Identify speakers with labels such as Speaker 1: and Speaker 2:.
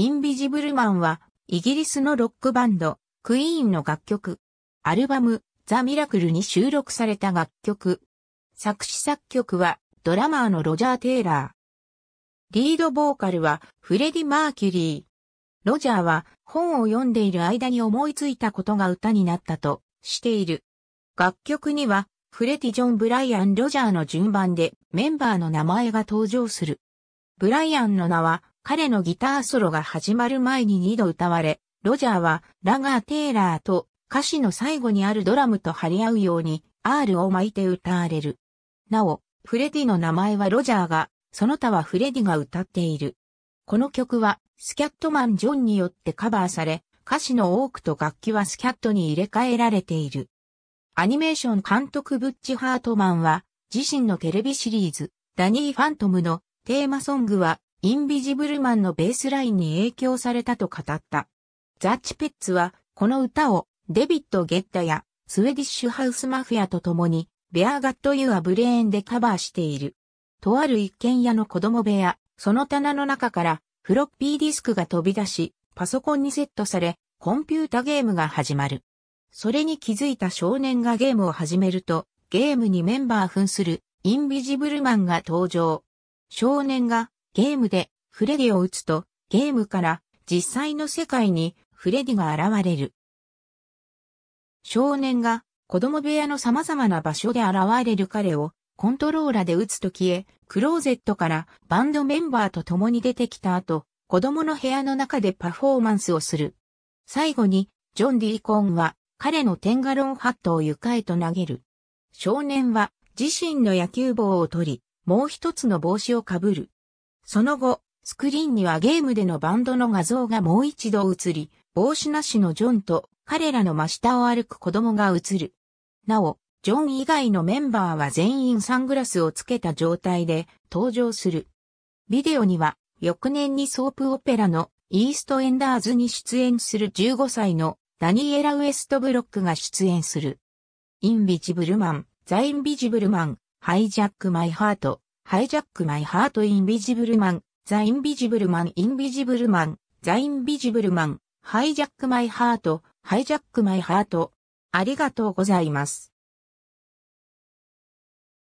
Speaker 1: インビジブルマンは、イギリスのロックバンド、クイーンの楽曲、アルバム、ザ・ミラクルに収録された楽曲。作詞作曲は、ドラマーのロジャー・テイラー。リードボーカルは、フレディ・マーキュリー。ロジャーは、本を読んでいる間に思いついたことが歌になったと、している。楽曲には、フレディ・ジョン・ブライアン・ロジャーの順番で、メンバーの名前が登場する。ブライアンの名は、彼のギターソロが始まる前に2度歌われ、ロジャーはラガー・テイラーと歌詞の最後にあるドラムと張り合うように R を巻いて歌われる。なお、フレディの名前はロジャーが、その他はフレディが歌っている。この曲はスキャットマン・ジョンによってカバーされ、歌詞の多くと楽器はスキャットに入れ替えられている。アニメーション監督ブッチ・ハートマンは、自身のテレビシリーズ、ダニー・ファントムのテーマソングは、インビジブルマンのベースラインに影響されたと語った。ザ・ッチペッツは、この歌を、デビッド・ゲッタや、スウェディッシュ・ハウス・マフィアと共に、ベア・ガット・ユア・ブレーンでカバーしている。とある一軒家の子供部屋、その棚の中から、フロッピーディスクが飛び出し、パソコンにセットされ、コンピュータゲームが始まる。それに気づいた少年がゲームを始めると、ゲームにメンバー扮するインビジブルマンが登場。少年がゲームでフレディを撃つと、ゲームから実際の世界にフレディが現れる。少年が子供部屋の様々な場所で現れる彼をコントローラで撃つと消え、クローゼットからバンドメンバーと共に出てきた後、子供の部屋の中でパフォーマンスをする。最後に、ジョン・ディーコーンは彼のテンガロンハットを床へと投げる。少年は自身の野球帽を取り、もう一つの帽子をかぶる。その後、スクリーンにはゲームでのバンドの画像がもう一度映り、帽子なしのジョンと彼らの真下を歩く子供が映る。なお、ジョン以外のメンバーは全員サングラスをつけた状態で登場する。ビデオには、翌年にソープオペラのイーストエンダーズに出演する15歳のダニエラ・ウエストブロックが出演する。インビジブルマン、ザ・インビジブルマン、ハイジャック・マイ・ハート、ハイジャックマイハートインビジブルマン、ザインビジブルマンインビジブルマン、ザインビジブルマン、ハイジャックマイハート、ハイジャックマイハート。ありがとうございます。